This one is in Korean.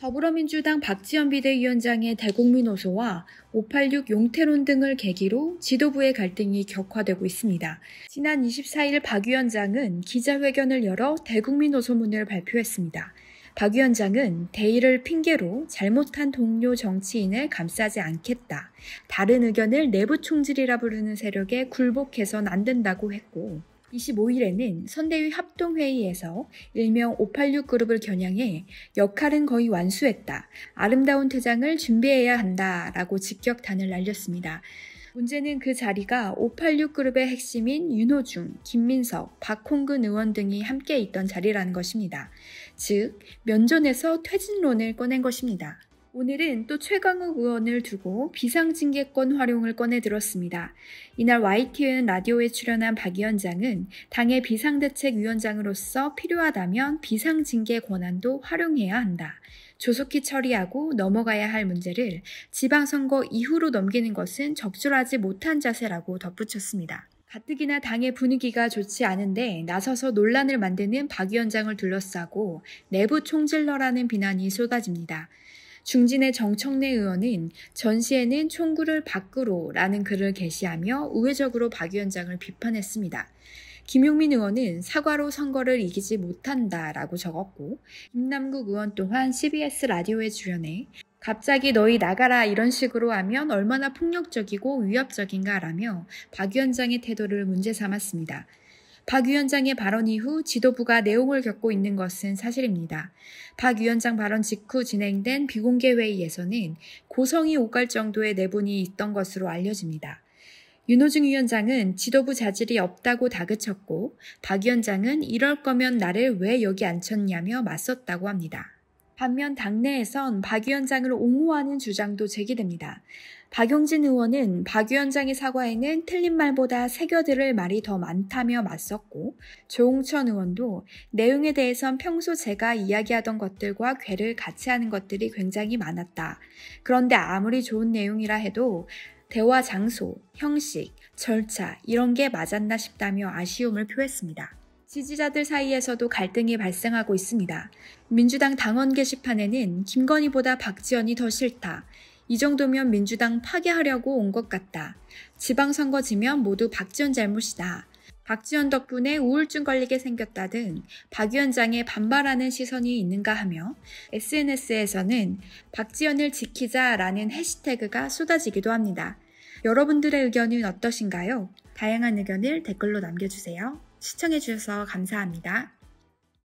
더불어민주당 박지원 비대위원장의 대국민 호소와 586 용태론 등을 계기로 지도부의 갈등이 격화되고 있습니다. 지난 24일 박 위원장은 기자회견을 열어 대국민 호소문을 발표했습니다. 박 위원장은 대의를 핑계로 잘못한 동료 정치인을 감싸지 않겠다. 다른 의견을 내부 총질이라 부르는 세력에 굴복해선 안 된다고 했고, 25일에는 선대위 합동회의에서 일명 586 그룹을 겨냥해 역할은 거의 완수했다. 아름다운 퇴장을 준비해야 한다. 라고 직격탄을 날렸습니다. 문제는 그 자리가 586 그룹의 핵심인 윤호중, 김민석, 박홍근 의원 등이 함께 있던 자리라는 것입니다. 즉, 면전에서 퇴진론을 꺼낸 것입니다. 오늘은 또 최강욱 의원을 두고 비상징계권 활용을 꺼내 들었습니다. 이날 YTN 라디오에 출연한 박 위원장은 당의 비상대책위원장으로서 필요하다면 비상징계 권한도 활용해야 한다. 조속히 처리하고 넘어가야 할 문제를 지방선거 이후로 넘기는 것은 적절하지 못한 자세라고 덧붙였습니다. 가뜩이나 당의 분위기가 좋지 않은데 나서서 논란을 만드는 박 위원장을 둘러싸고 내부 총질러라는 비난이 쏟아집니다. 중진의 정청래 의원은 전시에는 총구를 밖으로 라는 글을 게시하며 우회적으로 박 위원장을 비판했습니다. 김용민 의원은 사과로 선거를 이기지 못한다 라고 적었고, 김남국 의원 또한 CBS 라디오에 출연해 갑자기 너희 나가라 이런 식으로 하면 얼마나 폭력적이고 위협적인가라며 박 위원장의 태도를 문제 삼았습니다. 박 위원장의 발언 이후 지도부가 내용을 겪고 있는 것은 사실입니다. 박 위원장 발언 직후 진행된 비공개 회의에서는 고성이 오갈 정도의 내분이 있던 것으로 알려집니다. 윤호중 위원장은 지도부 자질이 없다고 다그쳤고 박 위원장은 이럴 거면 나를 왜 여기 앉혔냐며 맞섰다고 합니다. 반면 당내에선 박 위원장을 옹호하는 주장도 제기됩니다. 박용진 의원은 박 위원장의 사과에는 틀린 말보다 새겨들을 말이 더 많다며 맞섰고 조홍천 의원도 내용에 대해선 평소 제가 이야기하던 것들과 괴를 같이 하는 것들이 굉장히 많았다. 그런데 아무리 좋은 내용이라 해도 대화 장소, 형식, 절차 이런 게 맞았나 싶다며 아쉬움을 표했습니다. 지지자들 사이에서도 갈등이 발생하고 있습니다. 민주당 당원 게시판에는 김건희보다 박지원이 더 싫다. 이 정도면 민주당 파괴하려고 온 것 같다. 지방선거 지면 모두 박지원 잘못이다. 박지원 덕분에 우울증 걸리게 생겼다 등 박 위원장에 반발하는 시선이 있는가 하며 SNS에서는 박지원을 지키자라는 해시태그가 쏟아지기도 합니다. 여러분들의 의견은 어떠신가요? 다양한 의견을 댓글로 남겨주세요. 시청해주셔서 감사합니다.